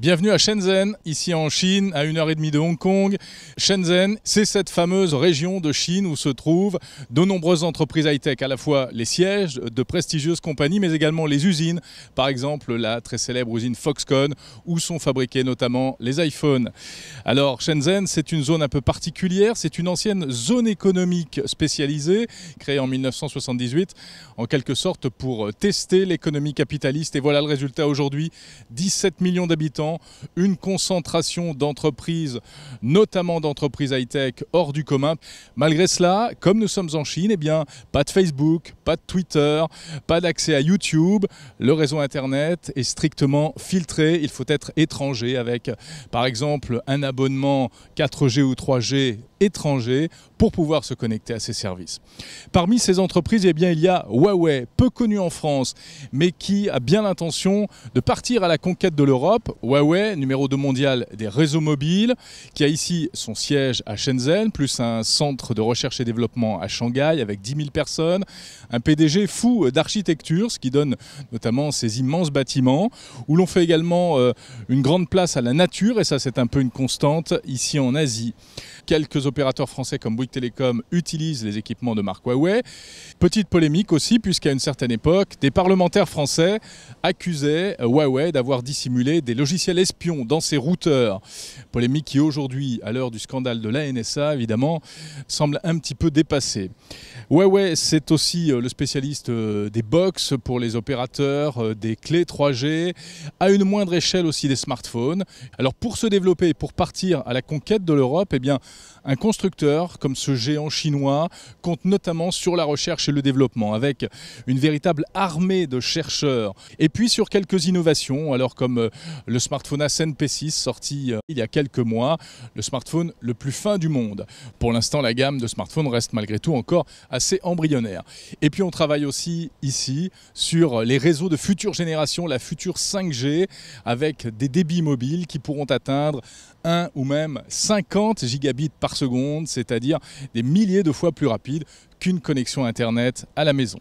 Bienvenue à Shenzhen, ici en Chine, à 1h30 de Hong Kong. Shenzhen, c'est cette fameuse région de Chine où se trouvent de nombreuses entreprises high-tech, à la fois les sièges de prestigieuses compagnies, mais également les usines, par exemple la très célèbre usine Foxconn, où sont fabriqués notamment les iPhones. Alors Shenzhen, c'est une zone un peu particulière, c'est une ancienne zone économique spécialisée, créée en 1978, en quelque sorte pour tester l'économie capitaliste. Et voilà le résultat aujourd'hui, 17 millions d'habitants une concentration d'entreprises, notamment d'entreprises high-tech, hors du commun. Malgré cela, comme nous sommes en Chine, eh bien, pas de Facebook, pas de Twitter, pas d'accès à YouTube. Le réseau Internet est strictement filtré. Il faut être étranger avec, par exemple, un abonnement 4G ou 3G étranger pour pouvoir se connecter à ces services. Parmi ces entreprises, eh bien, il y a Huawei, peu connu en France, mais qui a bien l'intention de partir à la conquête de l'Europe. Huawei Huawei, numéro 2 mondial des réseaux mobiles, qui a ici son siège à Shenzhen, plus un centre de recherche et développement à Shanghai avec 10 000 personnes, un PDG fou d'architecture, ce qui donne notamment ces immenses bâtiments, où l'on fait également euh, une grande place à la nature, et ça c'est un peu une constante ici en Asie. Quelques opérateurs français comme Bouygues Télécom utilisent les équipements de marque Huawei. Petite polémique aussi, puisqu'à une certaine époque, des parlementaires français accusaient euh, Huawei d'avoir dissimulé des logiciels l'espion espion dans ses routeurs. Polémique qui aujourd'hui, à l'heure du scandale de la NSA, évidemment, semble un petit peu dépassée. ouais, c'est aussi euh, le spécialiste euh, des box pour les opérateurs, euh, des clés 3G, à une moindre échelle aussi des smartphones. Alors pour se développer, pour partir à la conquête de l'Europe, et eh bien, un constructeur comme ce géant chinois compte notamment sur la recherche et le développement, avec une véritable armée de chercheurs. Et puis sur quelques innovations, alors comme le smartphone smartphone Asen P6 sorti euh, il y a quelques mois, le smartphone le plus fin du monde. Pour l'instant, la gamme de smartphones reste malgré tout encore assez embryonnaire. Et puis on travaille aussi ici sur les réseaux de future génération, la future 5G, avec des débits mobiles qui pourront atteindre 1 ou même 50 gigabits par seconde, c'est-à-dire des milliers de fois plus rapides qu'une connexion Internet à la maison.